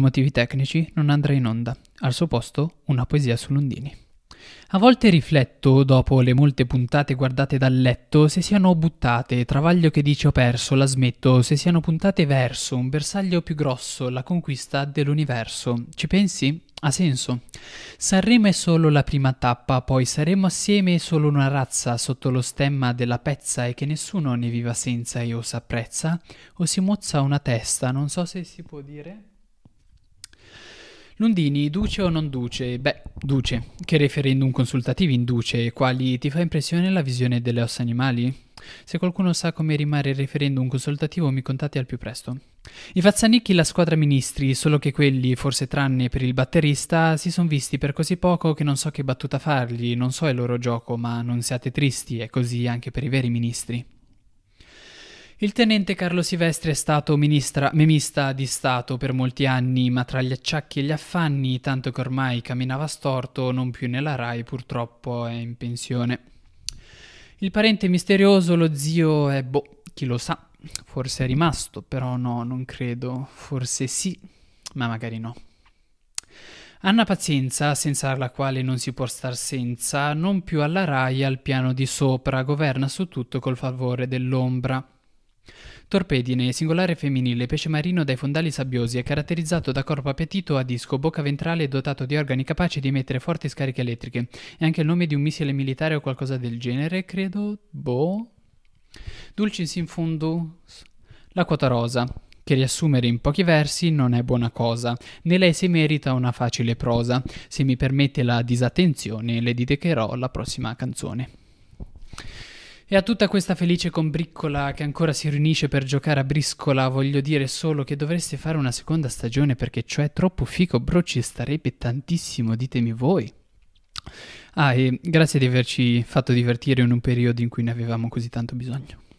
motivi tecnici non andrà in onda, al suo posto una poesia su Lundini. A volte rifletto, dopo le molte puntate guardate dal letto, se siano buttate, travaglio che dice ho perso, la smetto, se siano puntate verso un bersaglio più grosso, la conquista dell'universo. Ci pensi? Ha senso. Sanremo è solo la prima tappa, poi saremo assieme solo una razza sotto lo stemma della pezza e che nessuno ne viva senza e o s'apprezza o si mozza una testa, non so se si può dire. Lundini, duce o non duce? Beh, duce. Che referendum consultativi induce? Quali ti fa impressione la visione delle ossa animali? Se qualcuno sa come rimare il referendum consultativo mi contatti al più presto. I Fazzanicchi la squadra ministri, solo che quelli, forse tranne per il batterista, si sono visti per così poco che non so che battuta fargli, non so il loro gioco, ma non siate tristi, è così anche per i veri ministri. Il tenente Carlo Silvestri è stato ministra, memista di Stato per molti anni, ma tra gli acciacchi e gli affanni, tanto che ormai camminava storto, non più nella RAI, purtroppo è in pensione. Il parente misterioso, lo zio, è boh, chi lo sa, forse è rimasto, però no, non credo, forse sì, ma magari no. Anna Pazienza, senza la quale non si può star senza, non più alla RAI al piano di sopra, governa su tutto col favore dell'ombra. Torpedine, singolare femminile pesce marino dai fondali sabbiosi, è caratterizzato da corpo appetito a disco, bocca ventrale dotato di organi capaci di emettere forti scariche elettriche. È anche il nome di un missile militare o qualcosa del genere, credo. Boh. Dulcis in fundus. La quota rosa, che riassumere in pochi versi non è buona cosa, né lei si merita una facile prosa. Se mi permette la disattenzione, le dedicherò la prossima canzone. E a tutta questa felice combriccola che ancora si riunisce per giocare a briscola, voglio dire solo che dovreste fare una seconda stagione perché cioè troppo fico, bro, ci starebbe tantissimo, ditemi voi. Ah, e grazie di averci fatto divertire in un periodo in cui ne avevamo così tanto bisogno.